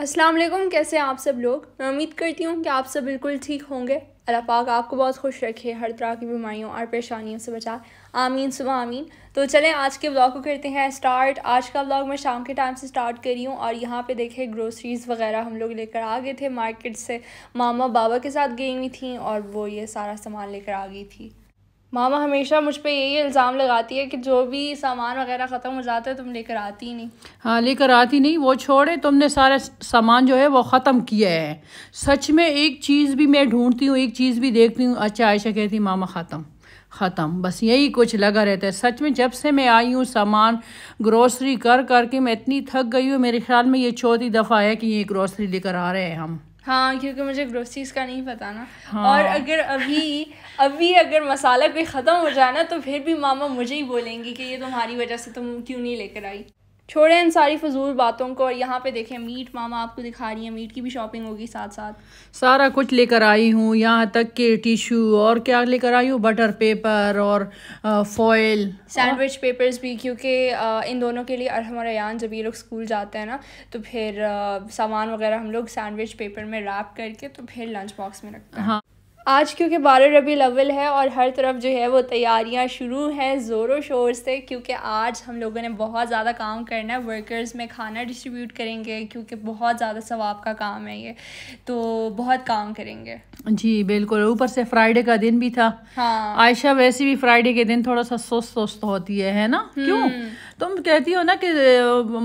अस्सलाम वालेकुम कैसे हैं आप सब लोग मैं उम्मीद करती हूँ कि आप सब बिल्कुल ठीक होंगे अल्लाह पाक आपको बहुत खुश रखे हर तरह की बीमारियों और परेशानियों से बचा आमीन सुबह आमीन तो चलें आज के ब्लॉग को करते हैं स्टार्ट आज का ब्लॉग मैं शाम के टाइम से स्टार्ट करी हूँ और यहाँ पे देखे ग्रोसरीज़ वगैरह हम लोग लेकर आ गए थे मार्केट से मामा बाबा के साथ गई हुई थी और वो ये सारा सामान लेकर आ गई थी मामा हमेशा मुझ पर यही इल्ज़ाम लगाती है कि जो भी सामान वगैरह ख़त्म हो जाता है तुम लेकर आती ही नहीं हाँ लेकर आती नहीं वो छोड़े तुमने सारा सामान जो है वो ख़त्म किया है सच में एक चीज़ भी मैं ढूंढती हूँ एक चीज़ भी देखती हूँ अच्छा आयशा कहती मामा ख़त्म ख़त्म बस यही कुछ लगा रहता है सच में जब से मैं आई हूँ सामान ग्रोसरी कर करके मैं इतनी थक गई हूँ मेरे ख्याल में ये चौथी दफ़ा है कि ये ग्रोसरी लेकर आ रहे हैं हम हाँ क्योंकि मुझे ग्रोसरीज का नहीं पता ना हाँ। और अगर अभी अभी अगर मसाला कोई ख़त्म हो जाए ना तो फिर भी मामा मुझे ही बोलेंगी कि ये तुम्हारी वजह से तुम क्यों नहीं लेकर आई छोड़े इन सारी फजूल बातों को और यहाँ पे देखें मीट मामा आपको दिखा रही है मीट की भी शॉपिंग होगी साथ साथ सारा कुछ लेकर आई हूँ यहाँ तक के टिशू और क्या लेकर आई हूँ बटर पेपर और फॉयल सैंडविच पेपर्स भी क्योंकि इन दोनों के लिए हमारे यान जब ये लोग स्कूल जाते हैं ना तो फिर सामान वगैरह हम लोग सैंडविच पेपर में रैप करके तो फिर लंच बॉक्स में रखते हैं हाँ आज क्योंकि बारह रबी अवल है और हर तरफ जो है वो तैयारियां शुरू हैं ज़ोरों शोर से क्योंकि आज हम लोगों ने बहुत ज़्यादा काम करना है वर्कर्स में खाना डिस्ट्रीब्यूट करेंगे क्योंकि बहुत ज़्यादा सवाब का काम है ये तो बहुत काम करेंगे जी बिल्कुल ऊपर से फ्राइडे का दिन भी था हाँ आयशा वैसे भी फ्राइडे के दिन थोड़ा सा सुस्त सुस्त होती है है ना हम्म। क्यों तुम कहती हो ना कि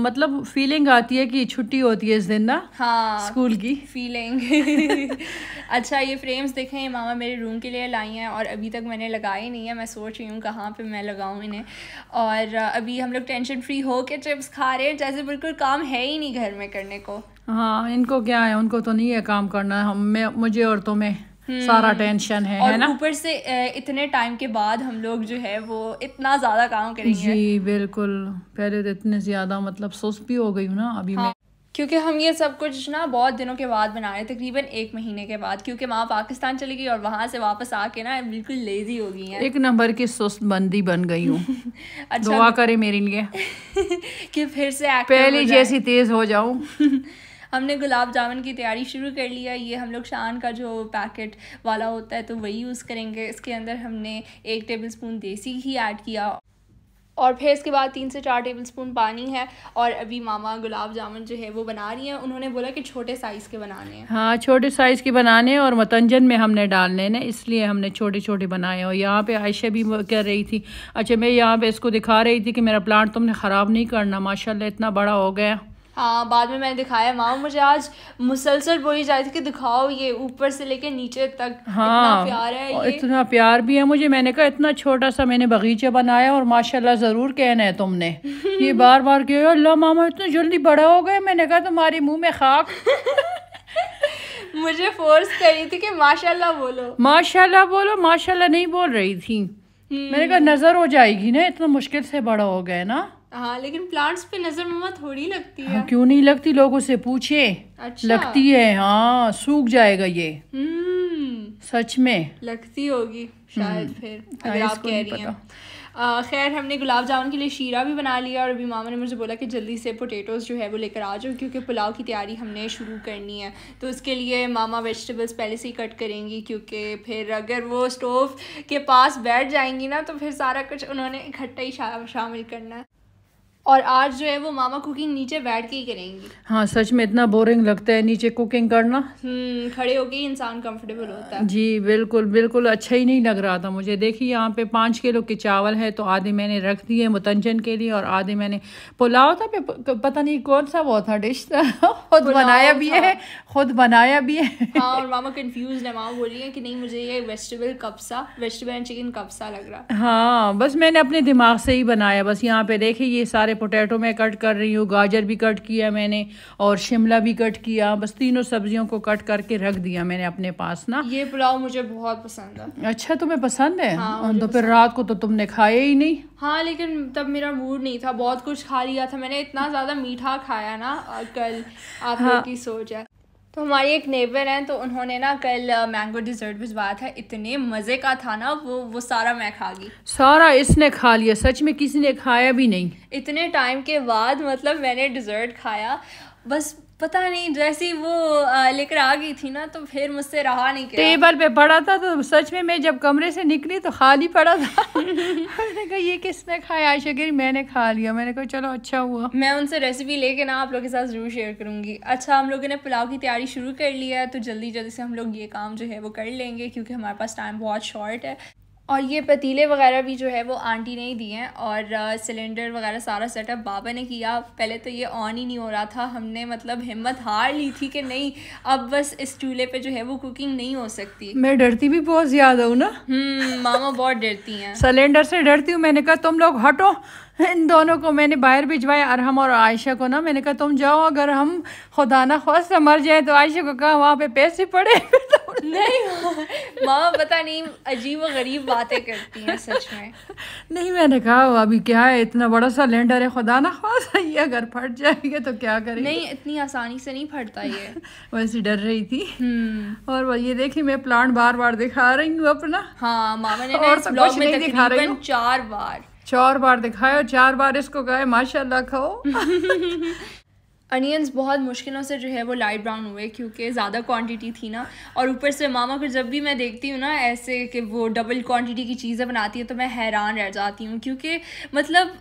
मतलब फीलिंग आती है कि छुट्टी होती है इस दिन ना हाँ स्कूल की फीलिंग अच्छा ये फ्रेम्स देखें मामा मेरे रूम के लिए लाई हैं और अभी तक मैंने लगाए नहीं है मैं सोच रही हूँ कहाँ पे मैं लगाऊँ इन्हें और अभी हम लोग टेंशन फ्री हो के चिप्स खा रहे हैं जैसे बिल्कुल काम है ही नहीं घर में करने को हाँ इनको क्या है उनको तो नहीं है काम करना हम मुझे और तुम्हें हम्म। सारा टेंशन है और है ना ऊपर से इतने टाइम के बाद हम लोग जो है वो इतना ज्यादा काम करेंगे जी बिल्कुल पहले तो इतने ज्यादा मतलब सुस्त भी हो गई हूँ ना अभी हाँ। मैं क्योंकि हम ये सब कुछ ना बहुत दिनों के बाद बना रहे हैं तकरीबन एक महीने के बाद क्योंकि माँ पाकिस्तान चली गई और वहाँ से वापस आके ना बिल्कुल लेजी हो गई हैं एक नंबर की सुस्त बंदी बन गई हूँ अच्छा दुआ करें मेरे लिए कि फिर से पहले जैसी तेज़ हो जाऊँ हमने गुलाब जामुन की तैयारी शुरू कर लिया ये हम लोग शान का जो पैकेट वाला होता है तो वही यूज़ करेंगे इसके अंदर हमने एक टेबल स्पून देसी घी ऐड किया और फिर इसके बाद तीन से चार टेबल स्पून पानी है और अभी मामा गुलाब जामुन जो है वो बना रही हैं उन्होंने बोला कि छोटे साइज़ के बनाने हैं हाँ छोटे साइज़ के बनाने और मतंजन में हमने डालने ने इसलिए हमने छोटे छोटे बनाए और यहाँ पे आयशा भी कर रही थी अच्छा मैं यहाँ पे इसको दिखा रही थी कि मेरा प्लांट तुमने ख़राब नहीं करना माशा इतना बड़ा हो गया हाँ बाद में मैंने दिखाया माँ मुझे आज मुसलसल बोली जा रही थी कि दिखाओ ये ऊपर से लेके नीचे तक हाँ इतना प्यार है ये इतना प्यार भी है मुझे मैंने कहा इतना छोटा सा मैंने बगीचा बनाया और माशाल्लाह ज़रूर कहना है तुमने ये बार बार कह अल्लाह मामा इतना जल्दी बड़ा हो गया मैंने कहा तुम्हारे मुँह में खाक मुझे फोर्स करी थी कि माशाला बोलो माशाला बोलो माशाला नहीं बोल रही थी मैंने कहा हम्म। नज़र हो जाएगी ना इतना मुश्किल से बड़ा हो गया ना हाँ लेकिन प्लांट्स पे नजर मम्मा थोड़ी लगती है हाँ, क्यों नहीं लगती लोगों से पूछे अच्छा लगती है हाँ सूख जाएगा ये हम्म। सच में लगती होगी शायद हम्म। फिर हाँ, अगर आप कह रही हैं खैर हमने गुलाब जामुन के लिए शीरा भी बना लिया और अभी मामा ने मुझे बोला कि जल्दी से पोटैटोज़ जो है वो लेकर आ जाओ क्योंकि पुलाव की तैयारी हमने शुरू करनी है तो उसके लिए मामा वेजिटेबल्स पहले से ही कट करेंगी क्योंकि फिर अगर वो स्टोव के पास बैठ जाएंगी ना तो फिर सारा कुछ उन्होंने इकट्ठा ही शा, शामिल करना है और आज जो है वो मामा कुकिंग नीचे बैठ के ही करेंगी हाँ सच में इतना बोरिंग लगता है नीचे कुकिंग करना हम्म, खड़े होके इंसान कंफर्टेबल होता है जी बिल्कुल बिल्कुल अच्छा ही नहीं लग रहा था मुझे देखिए यहाँ पे पाँच किलो के चावल है तो आधे मैंने रख दिए मुतंजन के लिए और आधे मैंने पुलाव था पता नहीं कौन सा वो था डिश था खुद बनाया भी है खुद बनाया भी है हाँ और मामा कन्फ्यूज है मामा बोल रही है कि नहीं मुझे ये vegetable kabsa vegetable and chicken kabsa लग रहा हाँ बस मैंने अपने दिमाग से ही बनाया बस यहाँ पे देखे ये सारे सारे पोटैटो मैं कट कर रही हूँ गाजर भी कट किया मैंने और शिमला भी कट किया बस तीनों सब्जियों को कट करके रख दिया मैंने अपने पास ना ये पुलाव मुझे बहुत पसंद है अच्छा तुम्हें पसंद है हाँ, तो फिर रात को तो तुमने खाया ही नहीं हाँ लेकिन तब मेरा मूड नहीं था बहुत कुछ खा लिया था मैंने इतना ज़्यादा मीठा खाया ना कल आप हाँ, की सोच है तो हमारी एक नेबर हैं तो उन्होंने ना कल मैंगो डिज़र्ट भिजवाया था इतने मज़े का था ना वो वो सारा मैं खा गई सारा इसने खा लिया सच में किसी ने खाया भी नहीं इतने टाइम के बाद मतलब मैंने डिज़र्ट खाया बस पता नहीं जैसी वो लेकर आ गई थी ना तो फिर मुझसे रहा नहीं गया टेबल पे पड़ा था तो सच में मैं जब कमरे से निकली तो खाली पड़ा था मैंने कहा ये किसने खाया आयशा गिरी मैंने खा लिया मैंने कहा चलो अच्छा हुआ मैं उनसे रेसिपी लेके ना आप लोगों के साथ ज़रूर शेयर करूंगी अच्छा हम लोगों ने पुलाव की तैयारी शुरू कर लिया है तो जल्दी जल्दी से हम लोग ये काम जो है वो कर लेंगे क्योंकि हमारे पास टाइम बहुत शॉर्ट है और ये पतीले वगैरह भी जो है वो आंटी ने ही दिए हैं और सिलेंडर वगैरह सारा सेटअप बाबा ने किया पहले तो ये ऑन ही नहीं हो रहा था हमने मतलब हिम्मत हार ली थी कि नहीं अब बस इस चूल्हे पे जो है वो कुकिंग नहीं हो सकती मैं डरती भी बहुत ज़्यादा हूँ ना हम्म, मामा बहुत डरती हैं सिलेंडर से डरती हूँ मैंने कहा तुम लोग हटो इन दोनों को मैंने बाहर भिजवाया अरहम और आयशा को ना मैंने कहा तुम जाओ अगर हम खुदा ना खास मर जाए तो आयशा को कहा वहाँ पे पैसे पड़े नहीं मामा पता नहीं अजीब और गरीब बातें करती हैं सच में नहीं मैंने कहा अभी क्या है इतना बड़ा सा सिलेंडर है खुदा ना खासा ये अगर फट जाएंगे तो क्या करेंगे नहीं इतनी आसानी से नहीं फटता ये वैसे डर रही थी हम्म। और ये देखी मैं प्लांट बार बार दिखा रही हूँ अपना हाँ मामा ने और तो कुछ नहीं दिखा रही चार बार चार बार और चार बार इसको गए माशाल्लाह खाओ अनियंस बहुत मुश्किलों से जो है वो लाइट ब्राउन हुए क्योंकि ज़्यादा क्वांटिटी थी ना और ऊपर से मामा को जब भी मैं देखती हूँ ना ऐसे कि वो डबल क्वांटिटी की चीज़ें बनाती है तो मैं हैरान रह जाती हूँ क्योंकि मतलब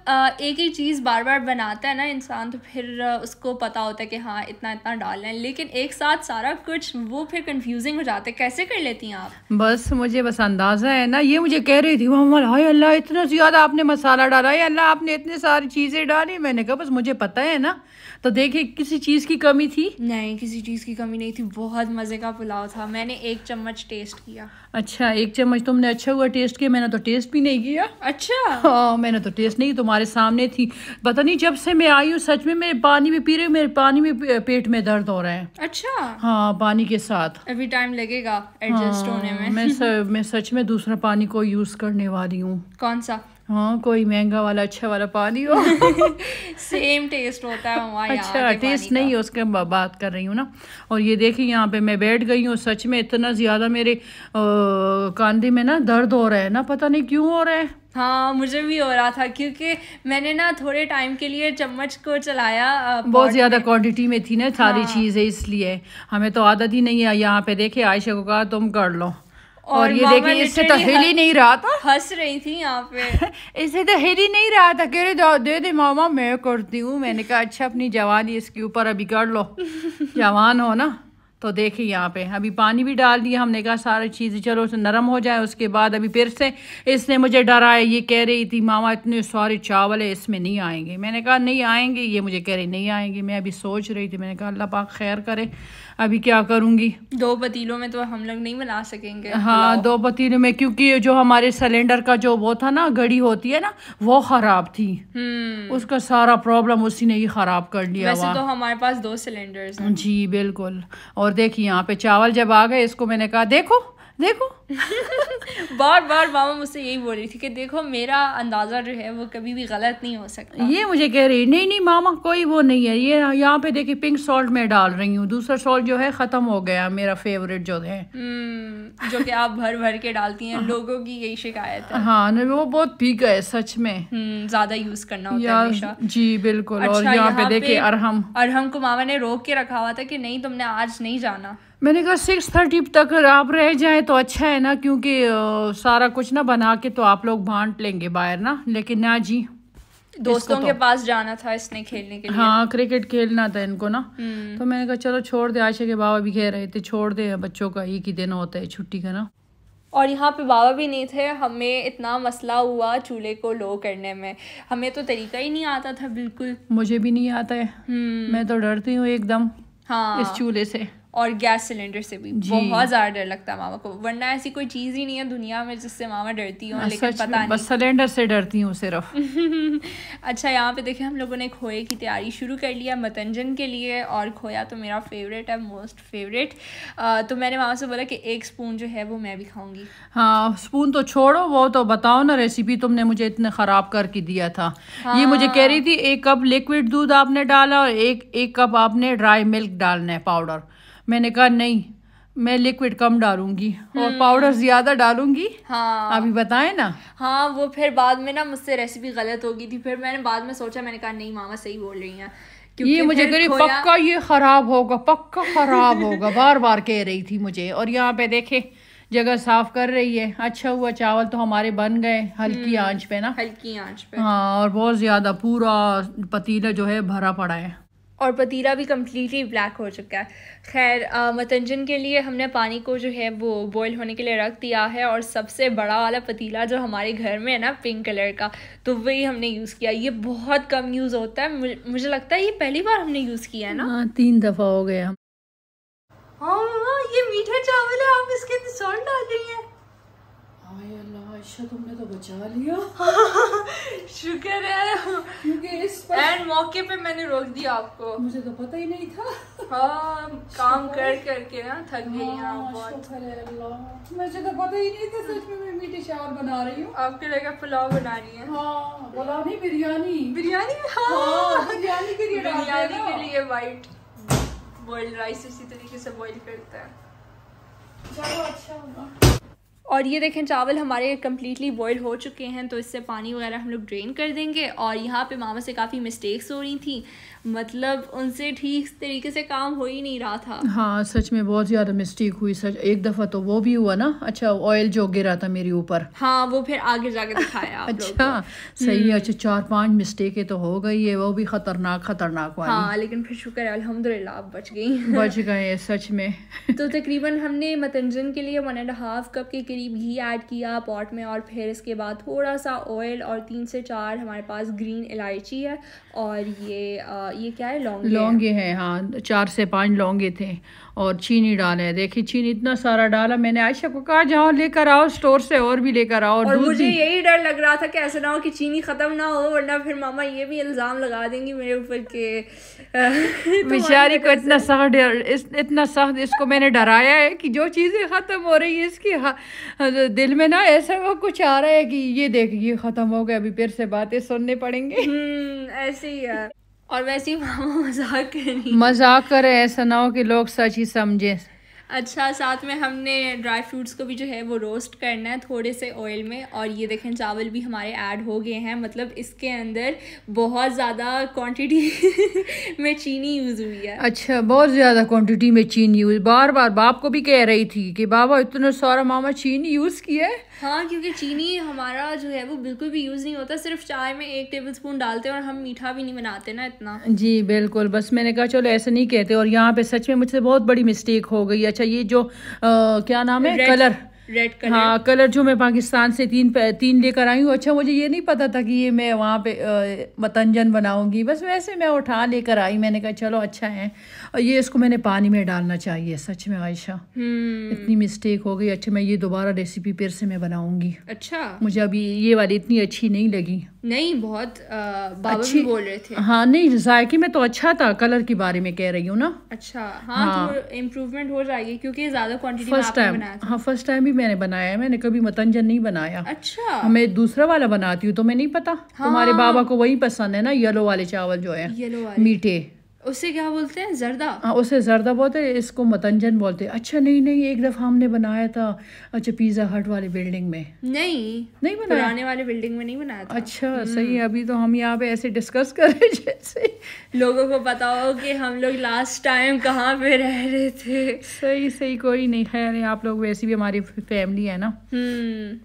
एक ही चीज़ बार बार बनाता है ना इंसान तो फिर उसको पता होता है कि हाँ इतना इतना डालना है लेकिन एक साथ सारा कुछ वो फिर कन्फ्यूजिंग हो जाता है कैसे कर लेती हैं आप बस मुझे बस अंदाज़ा है ना ये मुझे कह रही थी मामा हाई अल्लाह इतना ज़्यादा आपने मसाला डाला है अल्लाह आपने इतनी सारी चीज़ें डाली मैंने कहा बस मुझे पता है ना तो देखिए किसी चीज़ की कमी थी नहीं किसी चीज़ की कमी नहीं थी बहुत मज़े का पुलाव था मैंने एक चम्मच टेस्ट किया अच्छा एक चम्मच तुमने अच्छा हुआ टेस्ट किया मैंने तो टेस्ट भी नहीं किया अच्छा हाँ मैंने तो टेस्ट नहीं तुम्हारे सामने थी पता नहीं जब से मैं आई हूँ सच में मेरे पानी में पी रही हूँ मेरे पानी में पेट में दर्द हो रहा है अच्छा हाँ पानी के साथ अभी टाइम लगेगा एडजस्ट हाँ, होने में मैं सच में दूसरा पानी को यूज़ करने वाली हूँ कौन सा हाँ कोई महंगा वाला अच्छा वाला पानी हो सेम टेस्ट होता है वहाँ अच्छा टेस्ट नहीं है उसके बात कर रही हूँ ना और ये देखिए यहाँ पे मैं बैठ गई हूँ सच में इतना ज़्यादा मेरे कांधे में ना दर्द हो रहा है ना पता नहीं क्यों हो रहा है हाँ मुझे भी हो रहा था क्योंकि मैंने ना थोड़े टाइम के लिए चम्मच को चलाया बहुत ज़्यादा क्वांटिटी में थी ना सारी हाँ। चीज़ें इसलिए हमें तो आदत ही नहीं है यहाँ पे देखे आयशा को कहा तुम कर लो और, ये देखिए इससे तो हिल ही नहीं रहा था हंस रही थी यहाँ पे इससे तो हिल ही नहीं रहा था कह रही दे दे मामा मैं करती हूँ मैंने कहा अच्छा अपनी जवानी इसके ऊपर अभी कर लो जवान हो ना तो देखिए यहाँ पे अभी पानी भी डाल दिया हमने कहा सारी चीज़ें चलो उसे नरम हो जाए उसके बाद अभी फिर से इसने मुझे डराया ये कह रही थी मामा इतने सारे चावल है इसमें नहीं आएंगे मैंने कहा नहीं आएंगे ये मुझे कह रही नहीं आएंगे मैं अभी सोच रही थी मैंने कहा अल्लाह पाक खैर करे अभी क्या करूंगी दो पतीलों में तो हम लोग नहीं बना सकेंगे हाँ दो पतीलों में क्योंकि जो हमारे सिलेंडर का जो वो था ना घड़ी होती है ना वो ख़राब थी हम्म। उसका सारा प्रॉब्लम उसी ने ही ख़राब कर दिया वैसे तो हमारे पास दो सिलेंडर जी बिल्कुल और देखिए यहाँ पे चावल जब आ गए इसको मैंने कहा देखो देखो बार बार मामा मुझसे यही बोल रही थी कि देखो मेरा अंदाज़ा जो है वो कभी भी गलत नहीं हो सकता ये मुझे कह रही नहीं नहीं मामा कोई वो नहीं है ये यहाँ पे देखिए पिंक सॉल्ट मैं डाल रही हूँ दूसरा सॉल्ट जो है ख़त्म हो गया मेरा फेवरेट जो है हम्म, जो कि आप भर भर के डालती हैं लोगों की यही शिकायत है हाँ वो बहुत पीक है सच में हम्म, ज़्यादा यूज़ करना होता है जी बिल्कुल और अच्छा, यहाँ पे देखिए अरहम अरहम को मामा ने रोक के रखा हुआ था कि नहीं तुमने आज नहीं जाना मैंने कहा सिक्स थर्टी तक आप रह जाए तो अच्छा है ना क्योंकि सारा कुछ ना बना के तो आप लोग बांट लेंगे बाहर ना लेकिन ना जी दोस्तों तो, के पास जाना था इसने खेलने के लिए हाँ क्रिकेट खेलना था इनको ना हम्म। तो मैंने कहा चलो छोड़ दे आशा के बाबा भी कह रहे थे छोड़ दे बच्चों का एक ही दिन होता है छुट्टी का ना और यहाँ पे बाबा भी नहीं थे हमें इतना मसला हुआ चूल्हे को लो करने में हमें तो तरीका ही नहीं आता था बिल्कुल मुझे भी नहीं आता है हम्म। मैं तो डरती हूँ एकदम हाँ इस चूल्हे से और गैस सिलेंडर से भी बहुत ज्यादा डर लगता है मामा को वरना ऐसी कोई चीज ही नहीं है दुनिया में जिससे मामा डरती हूँ हाँ, लेकिन पता नहीं बस सिलेंडर से डरती हूँ सिर्फ अच्छा यहाँ पे देखे हम लोगों ने खोए की तैयारी शुरू कर लिया मतंजन के लिए और खोया तो मेरा फेवरेट है मोस्ट फेवरेट तो मैंने मामा से बोला कि एक स्पून जो है वो मैं भी खाऊंगी हाँ स्पून तो छोड़ो वो तो बताओ ना रेसिपी तुमने मुझे इतने खराब करके दिया था ये मुझे कह रही हाँ। थी एक कप लिक्विड दूध आपने डाला और एक एक कप आपने ड्राई मिल्क डालना है पाउडर मैंने कहा नहीं मैं लिक्विड कम डालूंगी और पाउडर हम्म। ज्यादा डालूंगी हाँ अभी बताएं ना हाँ वो फिर बाद में ना मुझसे रेसिपी गलत हो गई थी फिर मैंने बाद में सोचा मैंने कहा नहीं मामा सही बोल रही हैं ये मुझे कह रही पक्का ये खराब होगा पक्का खराब होगा बार बार कह रही थी मुझे और यहाँ पे देखे जगह साफ कर रही है अच्छा हुआ चावल तो हमारे बन गए हल्की हम्म, आंच पे ना हल्की आंच पे हाँ और बहुत ज्यादा पूरा पतीला जो है भरा पड़ा है और पतीला भी कम्प्लीटली ब्लैक हो चुका है खैर मतंजन के लिए हमने पानी को जो है वो बॉयल होने के लिए रख दिया है और सबसे बड़ा वाला पतीला जो हमारे घर में है ना पिंक कलर का तो वही हमने यूज़ किया ये बहुत कम यूज़ होता है मुझे लगता है ये पहली बार हमने यूज़ किया है ना हाँ तीन दफ़ा हो गया हम हाँ ये मीठा चावल है आप इसके अंदर सॉल्ट डाल रही हैं तुमने तो बचा लिया शुक्र है मौके पे मैंने रोक दिया आपको मुझे तो पता ही नहीं था हाँ काम कर करके ना थक गई हाँ, मुझे तो पता ही नहीं था सच में मैं मीठी चावल बना रही हूँ आपके लगा पुलाव बना रही है हाँ पुलाव नहीं बिरयानी बिरयानी हाँ, हाँ बिरयानी के लिए बिरयानी के लिए वाइट बॉइल्ड राइस इसी तरीके से बॉइल करता है चलो अच्छा होगा और ये देखें चावल हमारे कम्प्लीटली बॉयल हो चुके हैं तो इससे पानी वगैरह हम लोग ड्रेन कर देंगे और यहाँ पे मामा से काफ़ी मिस्टेक्स हो रही थी मतलब उनसे ठीक तरीके से काम हो ही नहीं रहा था हाँ सच में बहुत ज़्यादा मिस्टेक हुई सच एक दफ़ा तो वो भी हुआ ना अच्छा ऑयल जो गिरा था मेरे ऊपर हाँ वो फिर आगे जाके दिखाया अच्छा सही है हम्म। अच्छा चार पाँच मिस्टेकें तो हो गई है वो भी ख़तरनाक ख़तरनाक हुआ हाँ लेकिन फिर शुक्र है अलहमदिल्ला बच गई बच गए सच में तो तकरीबन हमने मतंजन के लिए वन एंड हाफ कप के करीब करीब घी ऐड किया पॉट में और फिर इसके बाद थोड़ा सा ऑयल और तीन से चार हमारे पास ग्रीन इलायची है और ये आ, ये क्या है लौंगे लौंगे हैं है हाँ चार से पाँच लौंगे थे और चीनी डाले देखिए चीनी इतना सारा डाला मैंने आयशा को कहा जाओ लेकर आओ स्टोर से और भी लेकर आओ और, और मुझे यही डर लग रहा था कि ऐसा ना हो कि चीनी ख़त्म ना हो वरना फिर मामा ये भी इल्ज़ाम लगा देंगी मेरे ऊपर के बेचारी को इतना सख्त इतना सख्त इसको मैंने डराया है कि जो चीज़ें ख़त्म हो रही है इसकी दिल में ना ऐसा वो कुछ आ रहा है कि ये देख ये ख़त्म हो गया अभी फिर से बातें सुनने पड़ेंगे हम्म, ऐसे ही यार और वैसे ही मजाक मजाक करें ऐसा ना हो कि लोग सच ही समझे अच्छा साथ में हमने ड्राई फ्रूट्स को भी जो है वो रोस्ट करना है थोड़े से ऑयल में और ये देखें चावल भी हमारे ऐड हो गए हैं मतलब इसके अंदर बहुत ज़्यादा क्वांटिटी में चीनी यूज़ हुई है अच्छा बहुत ज़्यादा क्वांटिटी में चीनी यूज़ बार बार बाप को भी कह रही थी कि बाबा इतना सारा मामा चीनी यूज़ किया है हाँ क्योंकि चीनी हमारा जो है वो बिल्कुल भी यूज़ नहीं होता सिर्फ चाय में एक टेबल स्पून डालते हैं और हम मीठा भी नहीं बनाते ना इतना जी बिल्कुल बस मैंने कहा चलो ऐसे नहीं कहते और यहाँ पे सच में मुझसे बहुत बड़ी मिस्टेक हो गई अच्छा ये जो आ, क्या नाम है कलर रेड कलर हाँ कलर जो मैं पाकिस्तान से तीन तीन लेकर आई हूँ अच्छा मुझे ये नहीं पता था कि ये मैं वहाँ पे मतंजन बनाऊंगी बस वैसे मैं उठा लेकर आई मैंने कहा चलो अच्छा है और ये इसको मैंने पानी में डालना चाहिए सच में आयशा हम्म। इतनी मिस्टेक हो गई अच्छा मैं ये दोबारा रेसिपी फिर से मैं बनाऊंगी अच्छा मुझे अभी ये वाली इतनी अच्छी नहीं लगी नहीं बहुत बाबा अच्छी बोल रहे थे हाँ नहीं जायके में तो अच्छा था कलर के बारे में कह रही हूँ ना अच्छा हाँ, तो हाँ। तो इम्प्रूवमेंट हो जाएगी क्योंकि ज्यादा क्वांटिटी फर्स्ट टाइम हाँ फर्स्ट टाइम भी मैंने बनाया है मैंने कभी मतंजन नहीं बनाया अच्छा हमें हाँ, दूसरा वाला बनाती हूँ तो मैं नहीं पता हाँ। तुम्हारे बाबा को वही पसंद है ना येलो वाले चावल जो है मीठे उसे क्या बोलते हैं जरदा हाँ उसे जर्दा बोलते हैं इसको मतंजन बोलते हैं अच्छा नहीं नहीं एक दफ़ा हमने बनाया था अच्छा पिज़्ज़ा हट वाले बिल्डिंग में नहीं नहीं बनाया पुराने वाले बिल्डिंग में नहीं बनाया था अच्छा हम्म। सही है अभी तो हम यहाँ पे ऐसे डिस्कस कर रहे जैसे लोगों को पता हो कि हम लोग लास्ट टाइम कहाँ पे रह रहे थे सही सही कोई नहीं खैर आप लोग वैसी भी हमारी फैमिली है ना हम्म।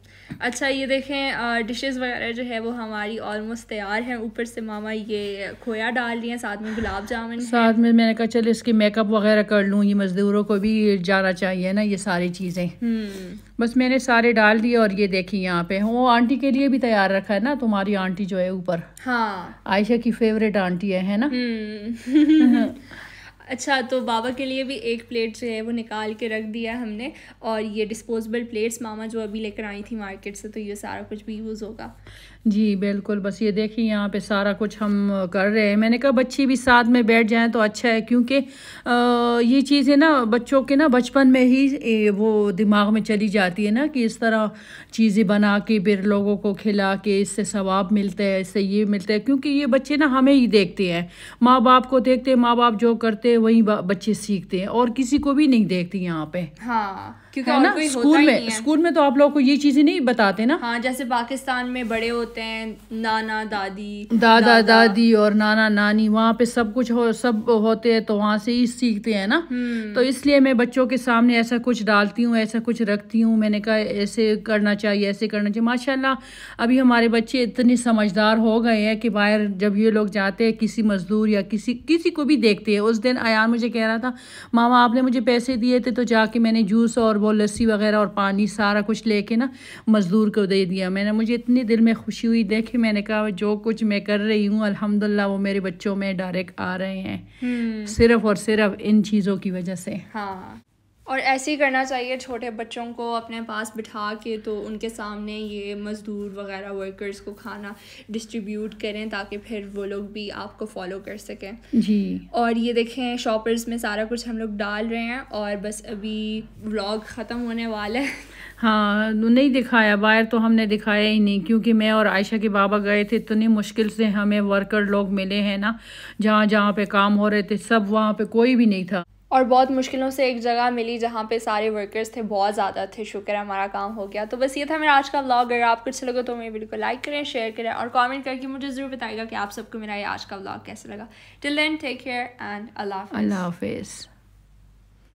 अच्छा ये देखें डिशेस वगैरह जो है वो हमारी ऑलमोस्ट तैयार हैं ऊपर से मामा ये खोया डाल रही है साथ में गुलाब जामुन साथ में मैंने कहा चल इसकी मेकअप वगैरह कर लूँ ये मज़दूरों को भी जाना चाहिए ना ये सारी चीज़ें हम्म। बस मैंने सारे डाल दिए और ये देखी यहाँ पे वो आंटी के लिए भी तैयार रखा है ना तुम्हारी आंटी जो है ऊपर हाँ आयशा की फेवरेट आंटी है, है ना हम्म। अच्छा तो बाबा के लिए भी एक प्लेट जो है वो निकाल के रख दिया हमने और ये डिस्पोजेबल प्लेट्स मामा जो अभी लेकर आई थी मार्केट से तो ये सारा कुछ भी यूज़ होगा जी बिल्कुल बस ये देखिए यहाँ पे सारा कुछ हम कर रहे हैं मैंने कहा बच्चे भी साथ में बैठ जाए तो अच्छा है क्योंकि ये चीज़ें ना बच्चों के ना बचपन में ही वो दिमाग में चली जाती है ना कि इस तरह चीज़ें बना के फिर लोगों को खिला के इससे सवाब मिलता है इससे ये मिलता है क्योंकि ये बच्चे ना हमें ही देखते हैं माँ बाप को देखते हैं माँ बाप जो करते हैं वहीं बच्चे सीखते हैं और किसी को भी नहीं देखते यहाँ पे हाँ क्योंकि ना स्कूल में स्कूल में तो आप लोग को ये चीज़ें नहीं बताते ना हाँ जैसे पाकिस्तान में बड़े होते होते हैं नाना दादी दादा, दादा दादी और नाना नानी वहाँ पे सब कुछ हो सब होते हैं तो वहाँ से ही सीखते हैं ना हम्म। तो इसलिए मैं बच्चों के सामने ऐसा कुछ डालती हूँ ऐसा कुछ रखती हूँ मैंने कहा ऐसे करना चाहिए ऐसे करना चाहिए माशाल्लाह अभी हमारे बच्चे इतने समझदार हो गए हैं कि बाहर जब ये लोग जाते हैं किसी मज़दूर या किसी किसी को भी देखते हैं उस दिन अयान मुझे कह रहा था मामा आपने मुझे पैसे दिए थे तो जाके मैंने जूस और वो लस्सी वगैरह और पानी सारा कुछ लेके ना मज़दूर को दे दिया मैंने मुझे इतने दिल में खुशी खुशी हुई देखी मैंने कहा जो कुछ मैं कर रही हूँ अल्हम्दुलिल्लाह वो मेरे बच्चों में डायरेक्ट आ रहे हैं हम्म। सिर्फ और सिर्फ इन चीज़ों की वजह से हाँ और ऐसे ही करना चाहिए छोटे बच्चों को अपने पास बिठा के तो उनके सामने ये मज़दूर वगैरह वर्कर्स को खाना डिस्ट्रीब्यूट करें ताकि फिर वो लोग भी आपको फॉलो कर सकें जी और ये देखें शॉपर्स में सारा कुछ हम लोग डाल रहे हैं और बस अभी व्लॉग ख़त्म होने वाला है हाँ नहीं दिखाया बाहर तो हमने दिखाया ही नहीं क्योंकि मैं और आयशा के बाबा गए थे इतनी मुश्किल से हमें वर्कर लोग मिले हैं ना जहाँ जहाँ पे काम हो रहे थे सब वहाँ पे कोई भी नहीं था और बहुत मुश्किलों से एक जगह मिली जहाँ पे सारे वर्कर्स थे बहुत ज़्यादा थे शुक्र है हमारा काम हो गया तो बस ये था मेरा आज का व्लॉग अगर आपको अच्छा लगा तो मेरे वीडियो को लाइक करें शेयर करें और कमेंट करके मुझे ज़रूर बताएगा कि आप सबको मेरा ये आज का व्लॉग कैसे लगा till then take care and अल्लाह अल्लाह हाफिज़